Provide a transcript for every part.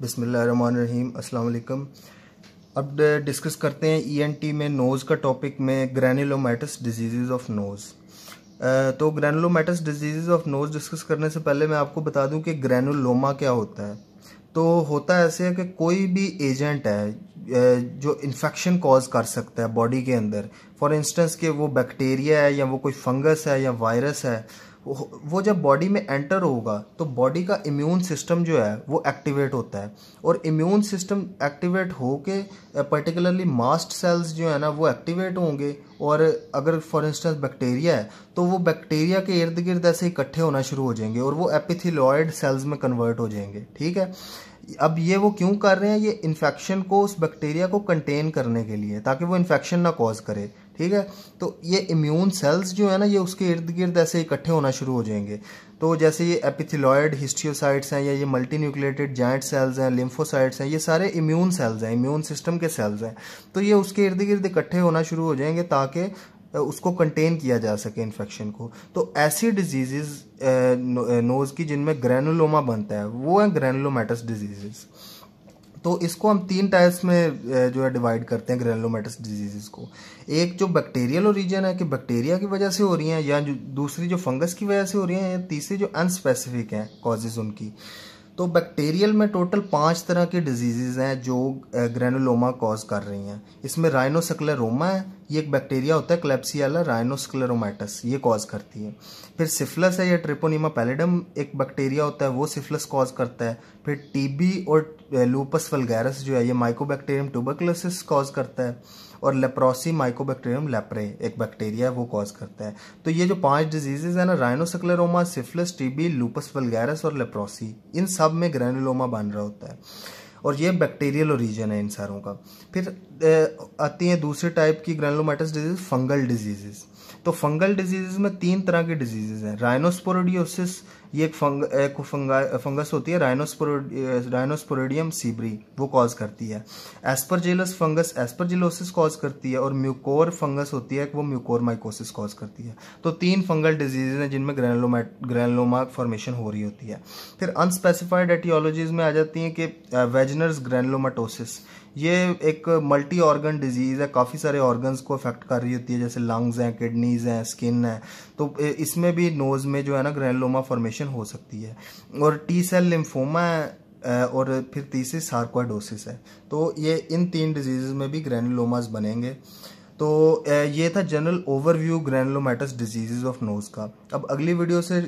बिसमीम अल्लाम अब डिस्कस करते हैं ईएनटी e में नोज़ का टॉपिक में ग्रैनुलोमाइटस डिजीज़ ऑफ नोज़ तो granulomatous disease of nose discuss करने से पहले मैं आपको बता दूं कि ग्रैनुलोमा क्या होता है तो होता ऐसे है कि कोई भी एजेंट है जो इन्फेक्शन कॉज कर सकता है बॉडी के अंदर फॉर इंस्टेंस कि वो बैक्टीरिया है या वो कोई फंगस है या वायरस है वो जब बॉडी में एंटर होगा तो बॉडी का इम्यून सिस्टम जो है वो एक्टिवेट होता है और इम्यून सिस्टम एक्टिवेट हो के पर्टिकुलरली मास्ट सेल्स जो है ना वो एक्टिवेट होंगे और अगर फॉर इंस्टेंस बैक्टीरिया है तो वो बैक्टीरिया के इर्द गिर्द ऐसे इकट्ठे होना शुरू हो जाएंगे और वो एपिथिलॉयड सेल्स में कन्वर्ट हो जाएंगे ठीक है अब ये वो क्यों कर रहे हैं ये इन्फेक्शन को उस बैक्टीरिया को कंटेन करने के लिए ताकि वो इन्फेक्शन ना कॉज करे ठीक है तो ये इम्यून सेल्स जो है ना ये उसके इर्द गिर्द ऐसे इकट्ठे होना शुरू हो जाएंगे तो जैसे ये एपिथिलॉयड हिस्टियोसाइट्स हैं या ये मल्टी न्यूक्लेटेड जॉइंट सेल्स हैं लिम्फोसाइट्स हैं ये सारे इम्यून सेल्स हैं इम्यून सिस्टम के सेल्स हैं तो ये उसके इर्द गिर्द इकट्ठे होना शुरू हो जाएंगे ताकि उसको कंटेन किया जा सके इन्फेक्शन को तो ऐसी डिजीज़ नोज़ की जिनमें ग्रैनुलोमा बनता है वो है ग्रैनुलोमेटस डिजीज़ तो इसको हम तीन टाइप्स में जो है डिवाइड करते हैं ग्रेनोमेटस डिजीजेस को एक जो बैक्टीरियल ओरिजन है कि बैक्टीरिया की वजह से हो रही हैं या जो दूसरी जो फंगस की वजह से हो रही हैं या तीसरी जो अनस्पेसिफिक हैं कॉजेज उनकी तो बैक्टीरियल में टोटल पांच तरह की डिजीज़ हैं जो ग्रेनोलोमा कॉज कर रही हैं इसमें राइनोसकलरोमा है ये एक बैक्टीरिया होता है क्लेप्सियाला राइनोस्क्लेरोमाइटस ये कॉज करती है फिर सिफिलस है या ट्रिपोनीमा पैलेडम एक बैक्टीरिया होता है वो सिफिलस कॉज करता है फिर टीबी और लूपस वलगैरस जो है ये माइकोबैक्टीरियम ट्यूबरकुलोसिस कॉज करता है और लेप्रोसी माइकोबैक्टीरियम लेप्रे एक बैक्टीरिया है वो कॉज करता है तो ये जो पांच डिजीजेज है ना राइनोसक्लेरोमा सिफिलस टीबी लूपस वलगैरस और लेप्रोसी इन सब में ग्रेनुलोमा बन रहा होता है और ये बैक्टीरियल ओरिजन है इन सारों का फिर आती है दूसरे टाइप की ग्रैनुलोमाइटस डिजीज फंगल डिजीजेस तो फंगल डिजीजेस में तीन तरह की डिजीजेस हैं राइनोस्पोरोडियोसिस ये एक फंग एक फंगा फंगस होती है राइनोस्पोरोड राइनोस्पोरोडियम सीबरी वो कॉज करती है एस्परजेलस फंगस एस्परजिलोसिस कॉज करती है और म्यूकोर फंगस होती है वो म्यूकोर माइकोसिस कॉज करती है तो तीन फंगल डिजीजेज हैं जिनमें ग्रैनुलोमा ग्रैनलोमा फॉर्मेशन हो रही होती है फिर अनस्पेसिफाइड एटियोलॉजीज में आ जाती हैं कि वेज वेजनर्स ग्रैनलोमाटोसिस ये एक मल्टी ऑर्गन डिजीज़ है काफ़ी सारे ऑर्गन्स को अफेक्ट कर रही होती है जैसे लंग्स हैं किडनीज़ हैं स्किन है तो इसमें भी नोज़ में जो है ना ग्रैनलोमा फॉर्मेशन हो सकती है और टी सेल लिम्फोमा और फिर तीसरी सार्कोडोसिस है तो ये इन तीन डिजीज़ में भी ग्रैनुलोमास बनेंगे तो ये था general overview granulomatous diseases of nose का अब अगली वीडियो से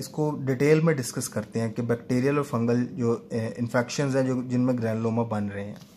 इसको डिटेल में डिस्कस करते हैं कि बैक्टीरियल और फंगल जो इन्फेक्शन हैं जो जिनमें ग्रैनलोमा बन रहे हैं